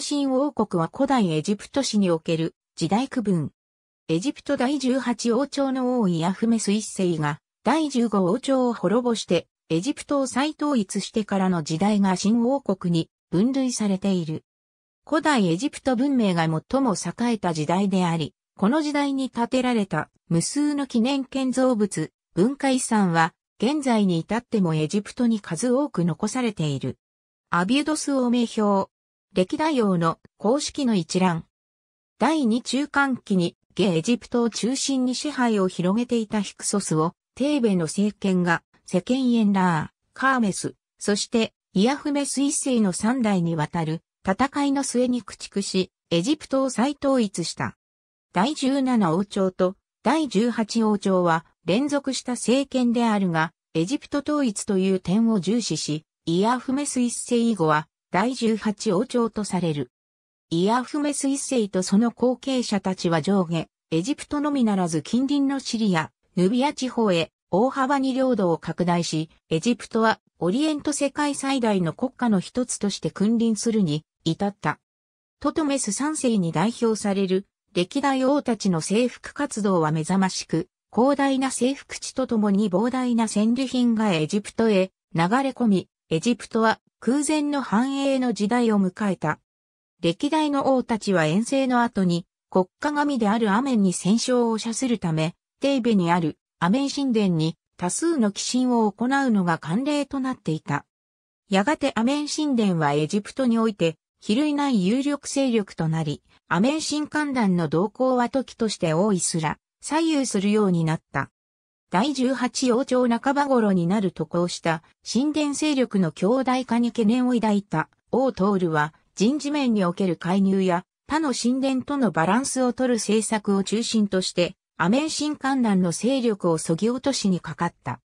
神王国は古代エジプト史における時代区分。エジプト第18王朝の王位ヤフメス一世が第15王朝を滅ぼしてエジプトを再統一してからの時代が新王国に分類されている。古代エジプト文明が最も栄えた時代であり、この時代に建てられた無数の記念建造物、文化遺産は現在に至ってもエジプトに数多く残されている。アビュドス王名表、歴代王の公式の一覧。第二中間期に、下エジプトを中心に支配を広げていたヒクソスを、テーベの政権が、世間、エンラー、カーメス、そしてイヤフメス一世の三代にわたる戦いの末に駆逐し、エジプトを再統一した。第十七王朝と第十八王朝は連続した政権であるが、エジプト統一という点を重視し、イヤフメス一世以後は第18王朝とされる。イヤフメス一世とその後継者たちは上下、エジプトのみならず近隣のシリア、ヌビア地方へ大幅に領土を拡大し、エジプトはオリエント世界最大の国家の一つとして君臨するに至った。トトメス三世に代表される歴代王たちの征服活動は目覚ましく、広大な征服地とともに膨大な戦利品がエジプトへ流れ込み、エジプトは空前の繁栄の時代を迎えた。歴代の王たちは遠征の後に、国家神であるアメンに戦勝を射するため、テイベにあるアメン神殿に多数の寄進を行うのが慣例となっていた。やがてアメン神殿はエジプトにおいて、比類ない有力勢力となり、アメン神官団の動向は時として王い。すら、左右するようになった。第18王朝半ば頃になるとこうした神殿勢力の強大化に懸念を抱いた王トールは人事面における介入や他の神殿とのバランスを取る政策を中心としてアメン神官団の勢力を削ぎ落としにかかった。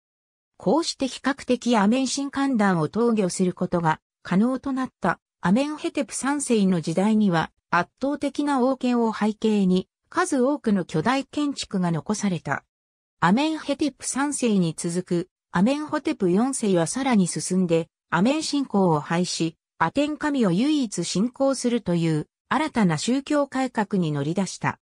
こうして比較的アメン神官団を投御することが可能となったアメンヘテプ三世の時代には圧倒的な王権を背景に数多くの巨大建築が残された。アメンヘテプ3世に続く、アメンホテプ4世はさらに進んで、アメン信仰を廃止、アテン神を唯一信仰するという新たな宗教改革に乗り出した。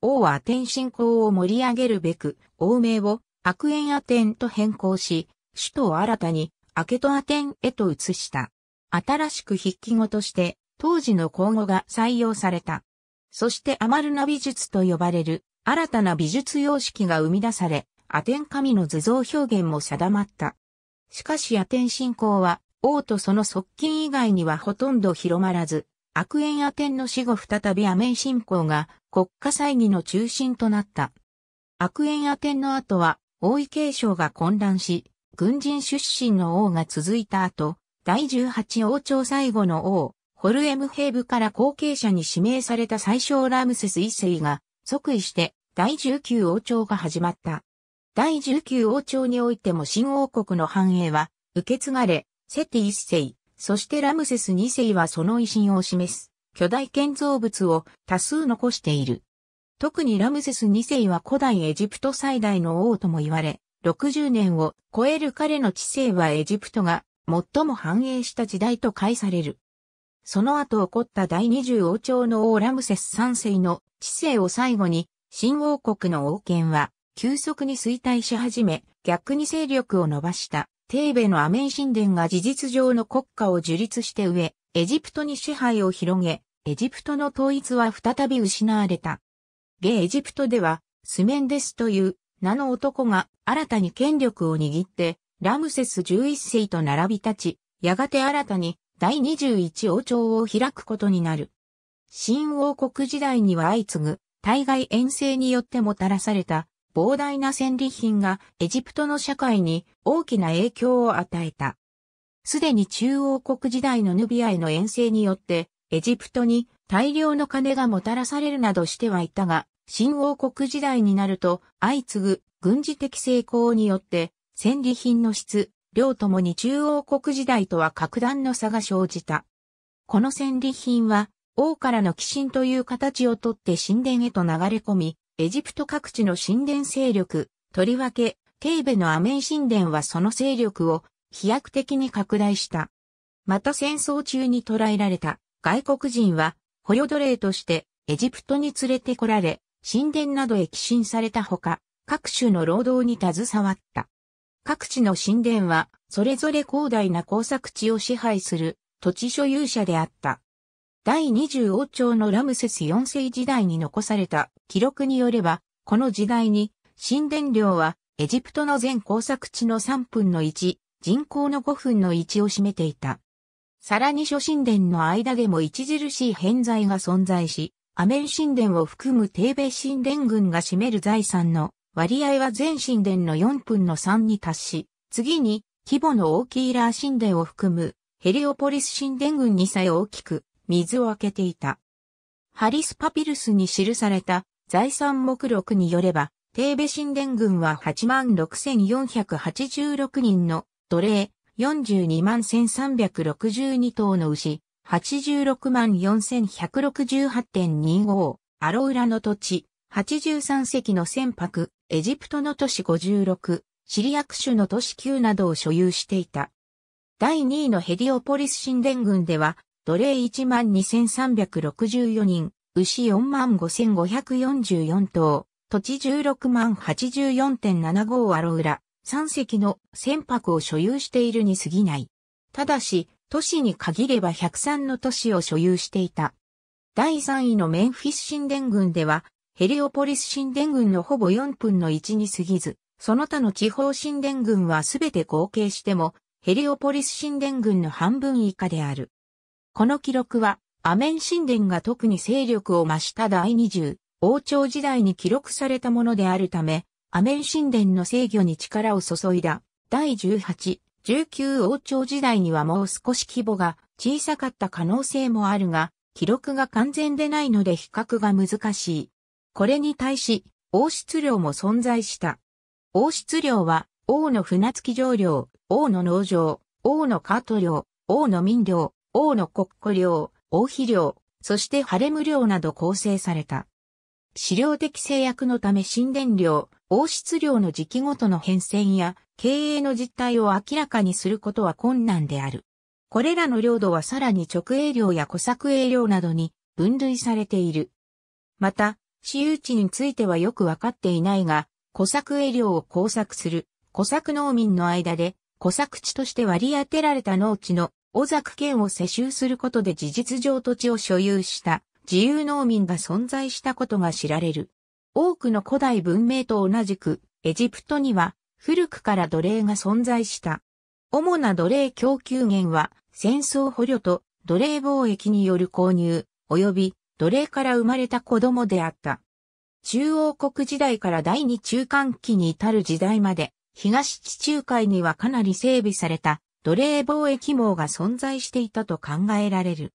王はアテン信仰を盛り上げるべく、王名をエンアテンと変更し、首都を新たにアケトアテンへと移した。新しく筆記語として、当時の口語が採用された。そしてアマルナ美術と呼ばれる新たな美術様式が生み出され、アテン神の図像表現も定まった。しかしアテン信仰は、王とその側近以外にはほとんど広まらず、悪縁アテンの死後再びアメン信仰が国家祭儀の中心となった。悪縁アテンの後は、王位継承が混乱し、軍人出身の王が続いた後、第18王朝最後の王、ホルエムヘーブから後継者に指名された最小ラムセス一世が、即位して第19王朝が始まった。第19王朝においても新王国の繁栄は受け継がれ、セティ一世、そしてラムセス二世はその威信を示す巨大建造物を多数残している。特にラムセス二世は古代エジプト最大の王とも言われ、60年を超える彼の知性はエジプトが最も繁栄した時代と解される。その後起こった第二十王朝の王ラムセス三世の治世を最後に、新王国の王権は急速に衰退し始め、逆に勢力を伸ばしたテーベのアメン神殿が事実上の国家を樹立して上、エジプトに支配を広げ、エジプトの統一は再び失われた。ゲエジプトでは、スメンデスという名の男が新たに権力を握って、ラムセス11世と並び立ち、やがて新たに第21王朝を開くことになる。新王国時代には相次ぐ、対外遠征によってもたらされた膨大な戦利品がエジプトの社会に大きな影響を与えた。すでに中央国時代のヌビアへの遠征によってエジプトに大量の金がもたらされるなどしてはいたが、新王国時代になると相次ぐ軍事的成功によって戦利品の質、両ともに中央国時代とは格段の差が生じた。この戦利品は、王からの寄進という形をとって神殿へと流れ込み、エジプト各地の神殿勢力、とりわけ、ケイベのアメン神殿はその勢力を飛躍的に拡大した。また戦争中に捕らえられた外国人は、捕虜奴隷としてエジプトに連れてこられ、神殿などへ寄進されたほか、各種の労働に携わった。各地の神殿は、それぞれ広大な工作地を支配する土地所有者であった。第20王朝のラムセス4世時代に残された記録によれば、この時代に神殿領はエジプトの全工作地の3分の1、人口の5分の1を占めていた。さらに諸神殿の間でも著しい偏在が存在し、アメン神殿を含むテーベ神殿軍が占める財産の割合は全神殿の4分の3に達し、次に規模の大きいラー神殿を含むヘリオポリス神殿群にさえ大きく水を開けていた。ハリスパピルスに記された財産目録によれば、テーベ神殿群は86,486人の奴隷、421,362頭の牛、864,168.25、アロウラの土地、83隻の船舶、エジプトの都市56、シリアク種の都市9などを所有していた。第2位のヘディオポリス神殿軍では、奴隷12,364人、牛45,544頭、土地160,084.75アロウラ、3隻の船舶を所有しているに過ぎない。ただし、都市に限れば103の都市を所有していた。第3位のメンフィス神殿軍では、ヘリオポリス神殿群のほぼ4分の1に過ぎず、その他の地方神殿群はすべて合計しても、ヘリオポリス神殿群の半分以下である。この記録は、アメン神殿が特に勢力を増した第20王朝時代に記録されたものであるため、アメン神殿の制御に力を注いだ第18、19王朝時代にはもう少し規模が小さかった可能性もあるが、記録が完全でないので比較が難しい。これに対し、王室領も存在した。王室領は、王の船付上領、王の農場、王のカート領、王の民領、王の国庫領、王妃領、そしてハレム領など構成された。資料的制約のため神殿領、王室領の時期ごとの変遷や経営の実態を明らかにすることは困難である。これらの領土はさらに直営領や小作営領などに分類されている。また、私有地についてはよくわかっていないが、小作営業を工作する、小作農民の間で、小作地として割り当てられた農地の、小作権を世襲することで事実上土地を所有した自由農民が存在したことが知られる。多くの古代文明と同じく、エジプトには古くから奴隷が存在した。主な奴隷供給源は戦争捕虜と奴隷貿易による購入、及び奴隷から生まれた子供であった。中央国時代から第二中間期に至る時代まで、東地中海にはかなり整備された奴隷貿易網が存在していたと考えられる。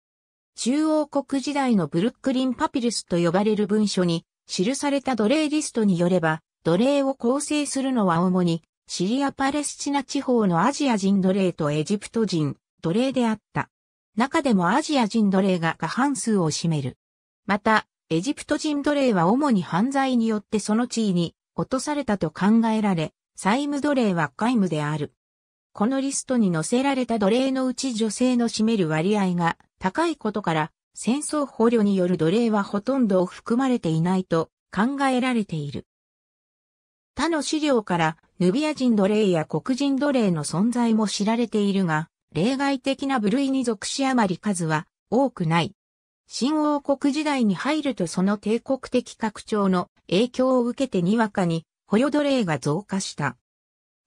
中央国時代のブルックリンパピルスと呼ばれる文書に記された奴隷リストによれば、奴隷を構成するのは主にシリア・パレスチナ地方のアジア人奴隷とエジプト人奴隷であった。中でもアジア人奴隷が過半数を占める。また、エジプト人奴隷は主に犯罪によってその地位に落とされたと考えられ、債務奴隷は皆無である。このリストに載せられた奴隷のうち女性の占める割合が高いことから、戦争捕虜による奴隷はほとんど含まれていないと考えられている。他の資料からヌビア人奴隷や黒人奴隷の存在も知られているが、例外的な部類に属しあまり数は多くない。新王国時代に入るとその帝国的拡張の影響を受けてにわかに捕虜奴隷が増加した。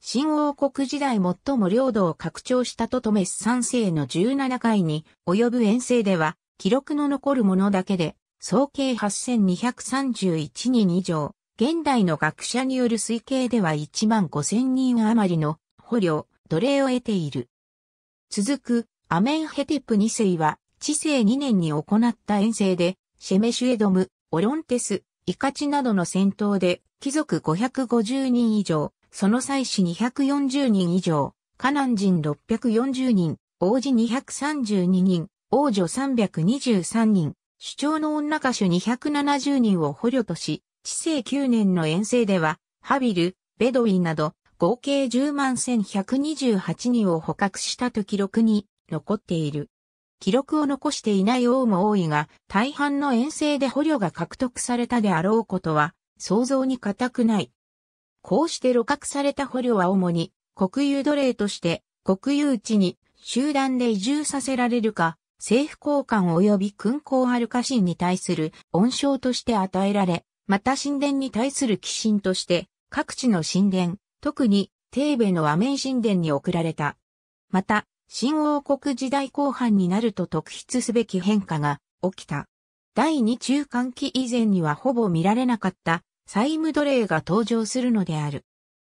新王国時代最も領土を拡張したトトメス3世の17回に及ぶ遠征では記録の残るものだけで総計8231人以上、現代の学者による推計では1万5000人余りの捕虜、奴隷を得ている。続くアメンヘテプ2世は治世2年に行った遠征で、シェメシュエドム、オロンテス、イカチなどの戦闘で、貴族550人以上、その妻子240人以上、カナン人640人、王子232人、王女323人、主張の女歌手270人を捕虜とし、治世9年の遠征では、ハビル、ベドウィンなど、合計10万1128人を捕獲したと記録に残っている。記録を残していない王も多いが、大半の遠征で捕虜が獲得されたであろうことは、想像に難くない。こうして露獲された捕虜は主に、国有奴隷として、国有地に集団で移住させられるか、政府高官及び勲功ある家臣に対する恩賞として与えられ、また神殿に対する寄進として、各地の神殿、特に、テーベのアメン神殿に送られた。また、新王国時代後半になると特筆すべき変化が起きた。第二中間期以前にはほぼ見られなかった債務奴隷が登場するのである。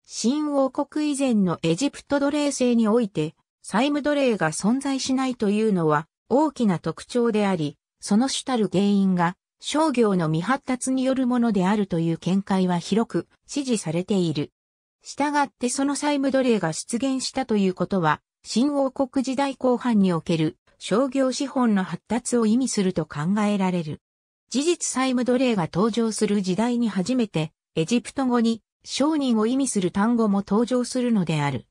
新王国以前のエジプト奴隷制において、債務奴隷が存在しないというのは大きな特徴であり、その主たる原因が商業の未発達によるものであるという見解は広く支持されている。したがってその債務奴隷が出現したということは、新王国時代後半における商業資本の発達を意味すると考えられる。事実債務奴隷が登場する時代に初めて、エジプト語に商人を意味する単語も登場するのである。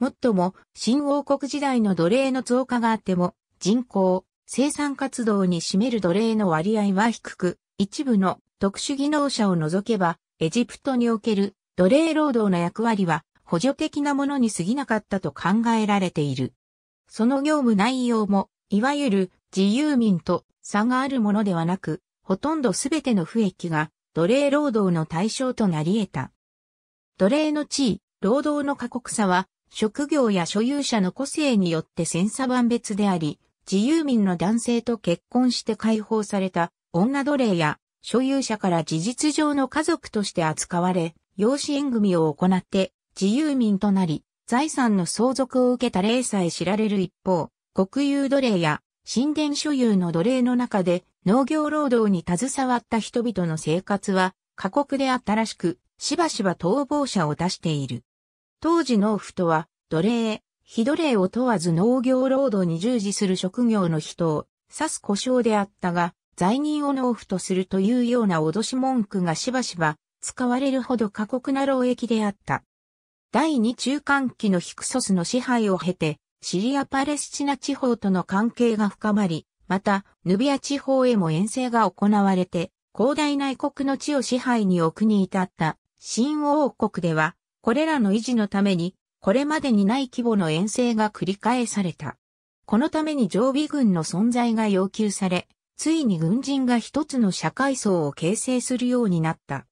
もっとも、新王国時代の奴隷の増加があっても、人口、生産活動に占める奴隷の割合は低く、一部の特殊技能者を除けば、エジプトにおける奴隷労働の役割は補助的なものに過ぎなかったと考えられている。その業務内容も、いわゆる自由民と差があるものではなく、ほとんどすべての不益が奴隷労働の対象となり得た。奴隷の地位、労働の過酷さは、職業や所有者の個性によって千差万別であり、自由民の男性と結婚して解放された女奴隷や所有者から事実上の家族として扱われ、養子縁組を行って自由民となり、財産の相続を受けた例さえ知られる一方、国有奴隷や神殿所有の奴隷の中で農業労働に携わった人々の生活は過酷であったらしく、しばしば逃亡者を出している。当時農夫とは、奴隷、非奴隷を問わず農業労働に従事する職業の人を指す故障であったが、罪人を農夫とするというような脅し文句がしばしば使われるほど過酷な労役であった。第二中間期のヒクソスの支配を経て、シリア・パレスチナ地方との関係が深まり、また、ヌビア地方へも遠征が行われて、広大な異国の地を支配に置くに至った新王国では、これらの維持のために、これまでにない規模の遠征が繰り返された。このために常備軍の存在が要求され、ついに軍人が一つの社会層を形成するようになった。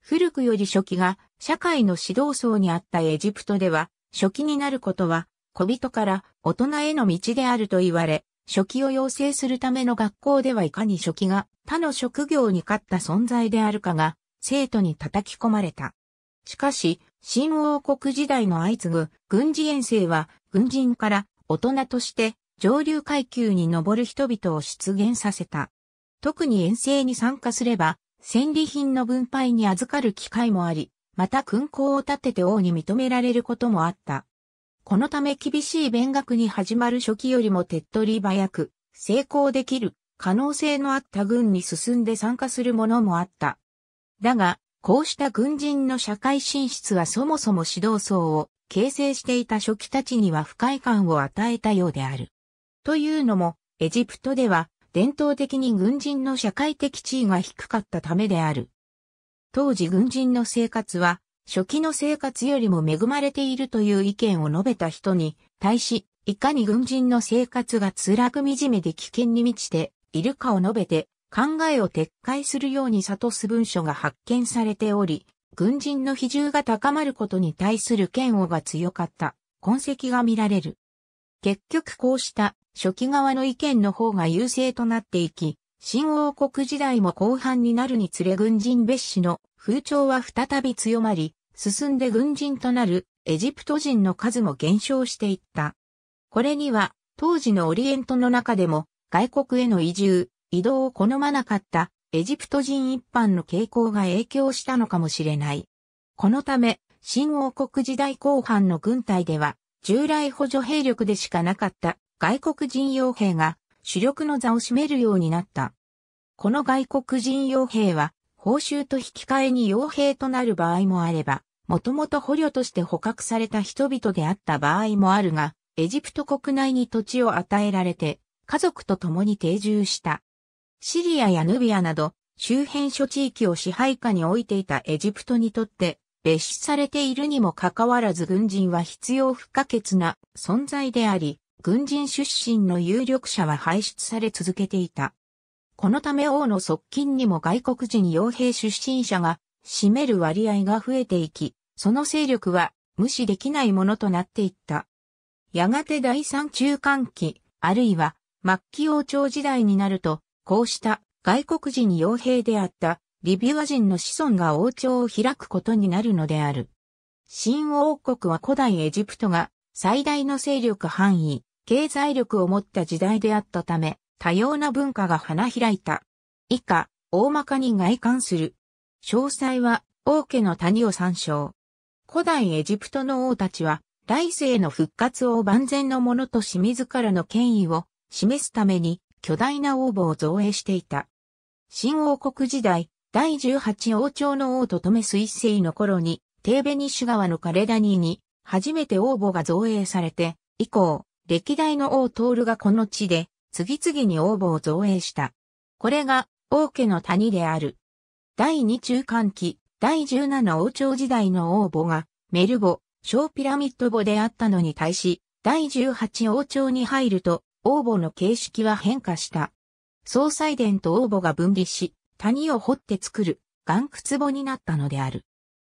古くより初期が社会の指導層にあったエジプトでは、初期になることは、小人から大人への道であると言われ、初期を養成するための学校ではいかに初期が他の職業に勝った存在であるかが、生徒に叩き込まれた。しかし、新王国時代の相次ぐ軍事遠征は、軍人から大人として上流階級に上る人々を出現させた。特に遠征に参加すれば、戦利品の分配に預かる機会もあり、また勲功を立てて王に認められることもあった。このため厳しい勉学に始まる初期よりも手っ取り早く、成功できる可能性のあった軍に進んで参加するものもあった。だが、こうした軍人の社会進出はそもそも指導層を形成していた初期たちには不快感を与えたようである。というのも、エジプトでは伝統的に軍人の社会的地位が低かったためである。当時軍人の生活は、初期の生活よりも恵まれているという意見を述べた人に対し、いかに軍人の生活が辛く惨めで危険に満ちているかを述べて、考えを撤回するように諭す文書が発見されており、軍人の比重が高まることに対する嫌悪が強かった痕跡が見られる。結局こうした初期側の意見の方が優勢となっていき、新王国時代も後半になるにつれ軍人別紙の風潮は再び強まり、進んで軍人となるエジプト人の数も減少していった。これには当時のオリエントの中でも外国への移住、移動を好まなかったエジプト人一般の傾向が影響したのかもしれない。このため、新王国時代後半の軍隊では、従来補助兵力でしかなかった外国人傭兵が主力の座を占めるようになった。この外国人傭兵は、報酬と引き換えに傭兵となる場合もあれば、もともと捕虜として捕獲された人々であった場合もあるが、エジプト国内に土地を与えられて、家族と共に定住した。シリアやヌビアなど、周辺諸地域を支配下に置いていたエジプトにとって、別視されているにもかかわらず軍人は必要不可欠な存在であり、軍人出身の有力者は排出され続けていた。このため王の側近にも外国人傭兵出身者が占める割合が増えていき、その勢力は無視できないものとなっていった。やがて第三中間期、あるいは末期王朝時代になると、こうした外国人傭兵であったリビュア人の子孫が王朝を開くことになるのである。新王国は古代エジプトが最大の勢力範囲、経済力を持った時代であったため、多様な文化が花開いた。以下、大まかに外観する。詳細は、王家の谷を参照。古代エジプトの王たちは、来世への復活を万全のものとし自らの権威を示すために巨大な王母を造営していた。新王国時代、第十八王朝の王と留水星の頃に、テーベニッシュ川のカレダニーに初めて王母が造営されて、以降、歴代の王トールがこの地で、次々に王母を造営した。これが、王家の谷である。第二中間期、第十七王朝時代の王母が、メルボ、小ピラミッド母であったのに対し、第十八王朝に入ると、王母の形式は変化した。総裁殿と王母が分離し、谷を掘って作る、岩窟墓になったのである。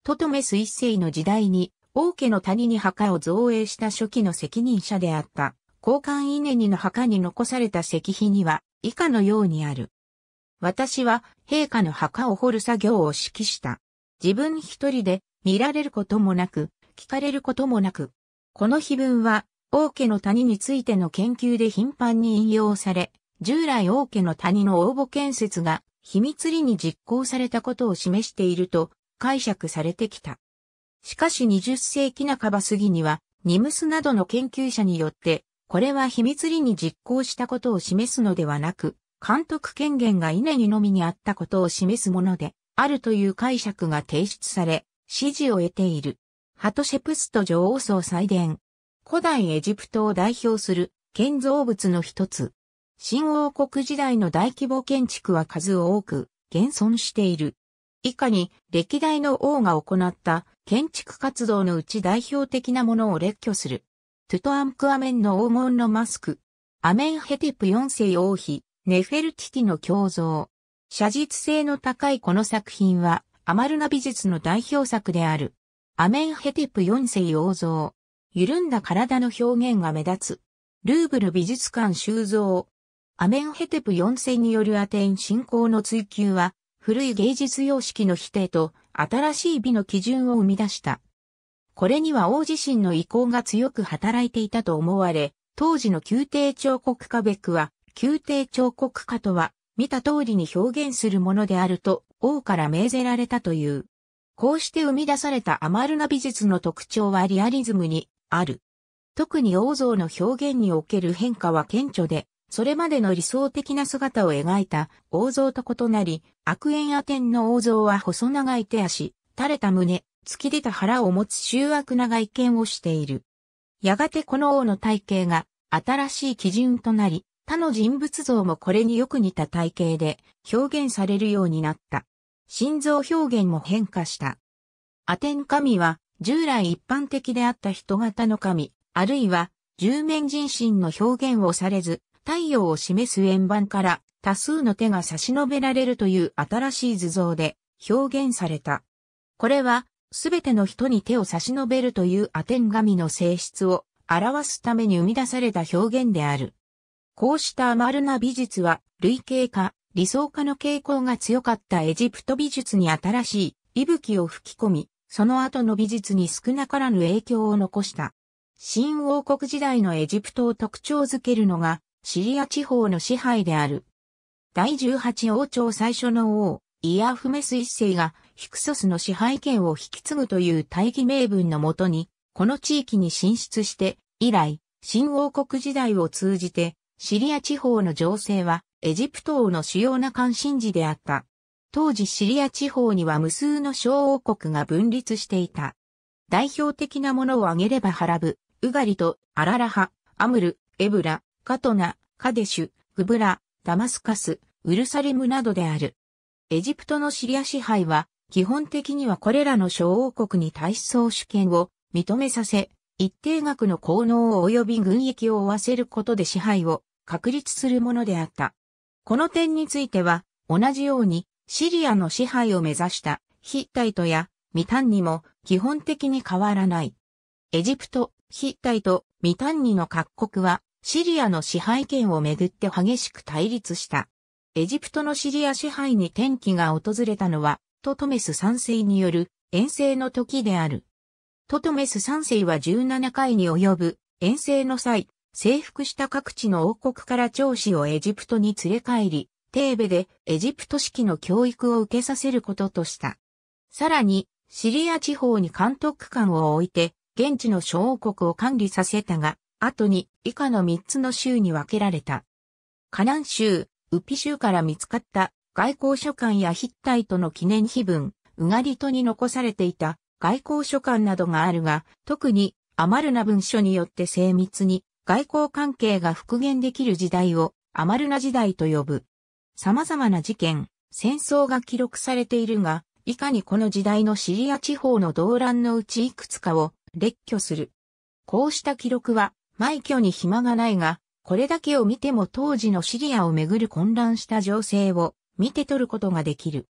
トトメス一世の時代に、王家の谷に墓を造営した初期の責任者であった、交換稲荷の墓に残された石碑には、以下のようにある。私は、陛下の墓を掘る作業を指揮した。自分一人で、見られることもなく、聞かれることもなく。この碑文は、王家の谷についての研究で頻繁に引用され、従来王家の谷の応募建設が、秘密裏に実行されたことを示していると、解釈されてきた。しかし20世紀半ば過ぎには、ニムスなどの研究者によって、これは秘密裏に実行したことを示すのではなく、監督権限が稲にのみにあったことを示すもので、あるという解釈が提出され、支持を得ている。ハトシェプスト女王総祭殿。古代エジプトを代表する建造物の一つ。新王国時代の大規模建築は数多く現存している。以下に歴代の王が行った建築活動のうち代表的なものを列挙する。トゥトアンクアメンの黄金のマスク。アメンヘテプ4世王妃、ネフェルティティの胸像。写実性の高いこの作品は、アマルナ美術の代表作である。アメンヘテプ4世王像。緩んだ体の表現が目立つ。ルーブル美術館収蔵。アメンヘテプ4世によるアテン信仰の追求は、古い芸術様式の否定と新しい美の基準を生み出した。これには王自身の意向が強く働いていたと思われ、当時の宮廷彫刻家ベックは、宮廷彫刻家とは、見た通りに表現するものであると、王から命ぜられたという。こうして生み出されたアマルナ美術の特徴はリアリズムにある。特に王像の表現における変化は顕著で、それまでの理想的な姿を描いた王像と異なり、悪縁アテンの王像は細長い手足、垂れた胸、突き出た腹を持つ醜悪な外見をしている。やがてこの王の体型が新しい基準となり、他の人物像もこれによく似た体型で表現されるようになった。心臓表現も変化した。アテン神は従来一般的であった人型の神、あるいは十面人身の表現をされず、太陽を示す円盤から多数の手が差し伸べられるという新しい図像で表現された。これは、すべての人に手を差し伸べるというアテン神の性質を表すために生み出された表現である。こうしたアマルな美術は、類型化、理想化の傾向が強かったエジプト美術に新しい息吹を吹き込み、その後の美術に少なからぬ影響を残した。新王国時代のエジプトを特徴づけるのが、シリア地方の支配である。第18王朝最初の王、イアフメス一世がヒクソスの支配権を引き継ぐという大義名分のもとに、この地域に進出して、以来、新王国時代を通じて、シリア地方の情勢は、エジプト王の主要な関心事であった。当時シリア地方には無数の小王国が分立していた。代表的なものを挙げればハラブ、ウガリとアララハ、アムル、エブラ、カトナ、カデシュ、グブラ、ダマスカス、ウルサレムなどである。エジプトのシリア支配は、基本的にはこれらの小王国に対総主権を認めさせ、一定額の効能及び軍役を負わせることで支配を確立するものであった。この点については、同じようにシリアの支配を目指したヒッタイトやミタンニも基本的に変わらない。エジプト、ヒッタイト、ミタンニの各国はシリアの支配権をめぐって激しく対立した。エジプトのシリア支配に転機が訪れたのは、トトメス3世による遠征の時である。トトメス3世は17回に及ぶ遠征の際、征服した各地の王国から長子をエジプトに連れ帰り、テーベでエジプト式の教育を受けさせることとした。さらに、シリア地方に監督官を置いて、現地の小王国を管理させたが、後に以下の3つの州に分けられた。河南州、ウピ州から見つかった外交書簡やヒッタイトの記念碑文、ウガリトに残されていた外交書簡などがあるが、特にアマルナ文書によって精密に外交関係が復元できる時代をアマルナ時代と呼ぶ。様々な事件、戦争が記録されているが、以下にこの時代のシリア地方の動乱のうちいくつかを列挙する。こうした記録は埋挙に暇がないが、これだけを見ても当時のシリアをめぐる混乱した情勢を見て取ることができる。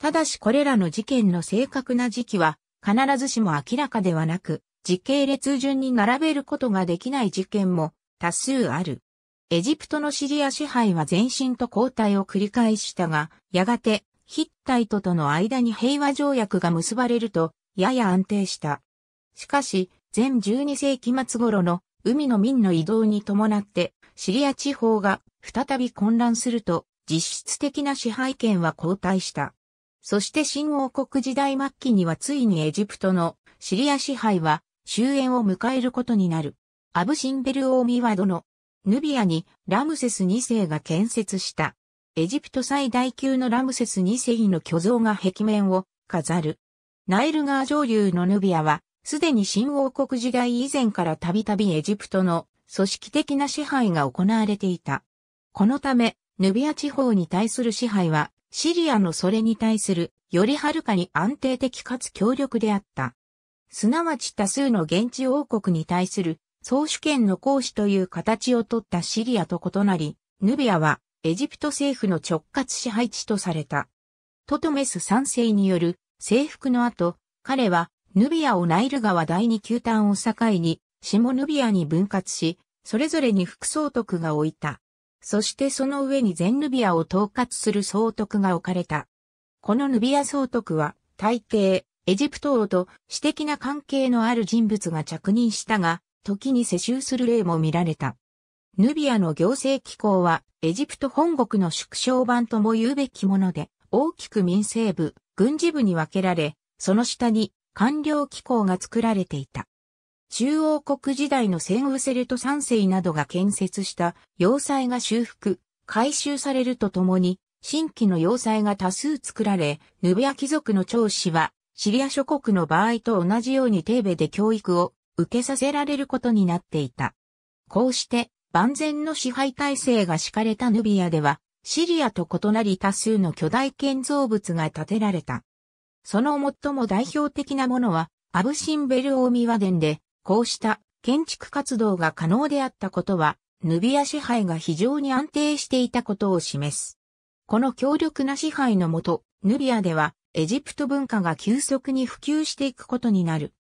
ただしこれらの事件の正確な時期は必ずしも明らかではなく、時系列順に並べることができない事件も多数ある。エジプトのシリア支配は前進と後退を繰り返したが、やがてヒッタイトとの間に平和条約が結ばれると、やや安定した。しかし、前12世紀末頃の海の民の移動に伴って、シリア地方が再び混乱すると、実質的な支配権は後退した。そして新王国時代末期にはついにエジプトのシリア支配は終焉を迎えることになる。アブシンベルオーミワ殿、ヌビアにラムセス2世が建設した。エジプト最大級のラムセス2世の巨像が壁面を飾る。ナイル川上流のヌビアはすでに新王国時代以前からたびたびエジプトの組織的な支配が行われていた。このため、ヌビア地方に対する支配は、シリアのそれに対する、よりはるかに安定的かつ強力であった。すなわち多数の現地王国に対する、総主権の行使という形をとったシリアと異なり、ヌビアは、エジプト政府の直轄支配地とされた。トトメス三世による征服の後、彼はヌビアをナイル川第二球団を境に、下ヌビアに分割し、それぞれに副総督が置いた。そしてその上に全ヌビアを統括する総督が置かれた。このヌビア総督は、大抵、エジプト王と私的な関係のある人物が着任したが、時に世襲する例も見られた。ヌビアの行政機構は、エジプト本国の縮小版とも言うべきもので、大きく民政部、軍事部に分けられ、その下に官僚機構が作られていた。中央国時代のセンウセルト三世などが建設した要塞が修復、改修されるとともに、新規の要塞が多数作られ、ヌビア貴族の長子は、シリア諸国の場合と同じようにテーベで教育を受けさせられることになっていた。こうして、万全の支配体制が敷かれたヌビアでは、シリアと異なり多数の巨大建造物が建てられた。その最も代表的なものは、アブシンベル大宮殿で、こうした建築活動が可能であったことは、ヌビア支配が非常に安定していたことを示す。この強力な支配のもと、ヌビアではエジプト文化が急速に普及していくことになる。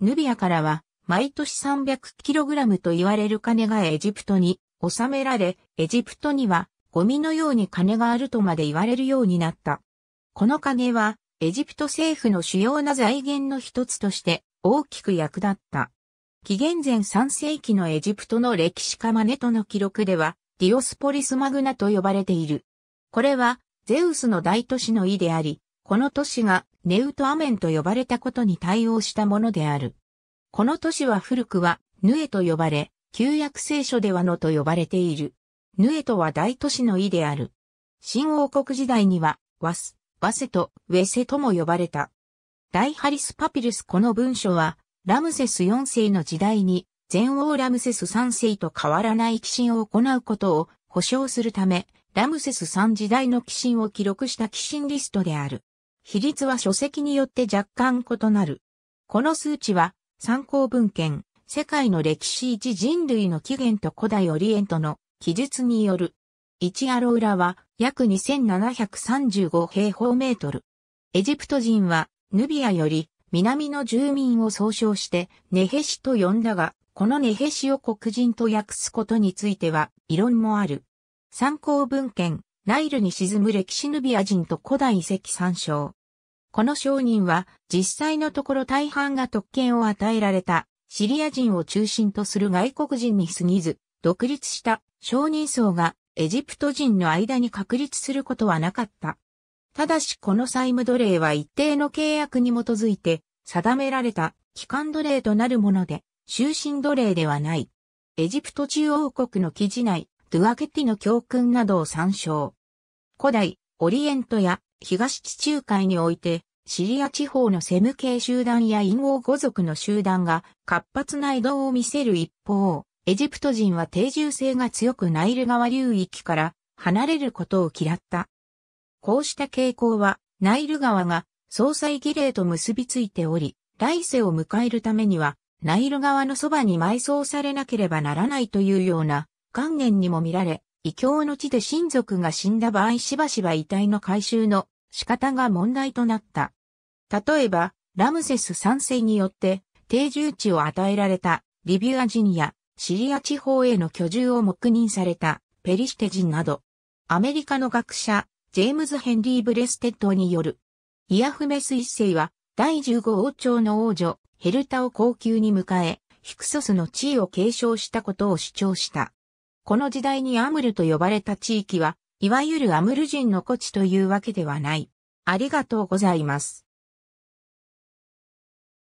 ヌビアからは毎年 300kg と言われる金がエジプトに収められ、エジプトにはゴミのように金があるとまで言われるようになった。この金はエジプト政府の主要な財源の一つとして大きく役立った。紀元前3世紀のエジプトの歴史家マネトの記録では、ディオスポリスマグナと呼ばれている。これは、ゼウスの大都市の意であり、この都市がネウトアメンと呼ばれたことに対応したものである。この都市は古くは、ヌエと呼ばれ、旧約聖書ではのと呼ばれている。ヌエとは大都市の意である。新王国時代には、ワス、バセト、ウェセとも呼ばれた。大ハリスパピルスこの文書は、ラムセス4世の時代に、前王ラムセス3世と変わらない寄進を行うことを保証するため、ラムセス3時代の寄進を記録した寄進リストである。比率は書籍によって若干異なる。この数値は、参考文献、世界の歴史一人類の起源と古代オリエントの記述による。1アローラは約2735平方メートル。エジプト人は、ヌビアより、南の住民を総称して、ネヘシと呼んだが、このネヘシを黒人と訳すことについては、異論もある。参考文献、ナイルに沈む歴史ヌビア人と古代遺跡参照。この商人は、実際のところ大半が特権を与えられた、シリア人を中心とする外国人に過ぎず、独立した商人層がエジプト人の間に確立することはなかった。ただしこの債務奴隷は一定の契約に基づいて定められた機関奴隷となるもので、終身奴隷ではない。エジプト中央国の記事内、ドゥアケティの教訓などを参照。古代、オリエントや東地中海において、シリア地方のセム系集団や陰王語族の集団が活発な移動を見せる一方、エジプト人は定住性が強くナイル川流域から離れることを嫌った。こうした傾向は、ナイル川が総裁儀礼と結びついており、来世を迎えるためには、ナイル川のそばに埋葬されなければならないというような観念にも見られ、異教の地で親族が死んだ場合しばしば遺体の回収の仕方が問題となった。例えば、ラムセス3世によって定住地を与えられたリビュア人やシリア地方への居住を黙認されたペリシテ人など、アメリカの学者、ジェームズ・ヘンリー・ブレステッドによる、イヤフメス一世は第15王朝の王女、ヘルタを高級に迎え、ヒクソスの地位を継承したことを主張した。この時代にアムルと呼ばれた地域は、いわゆるアムル人の古地というわけではない。ありがとうございます。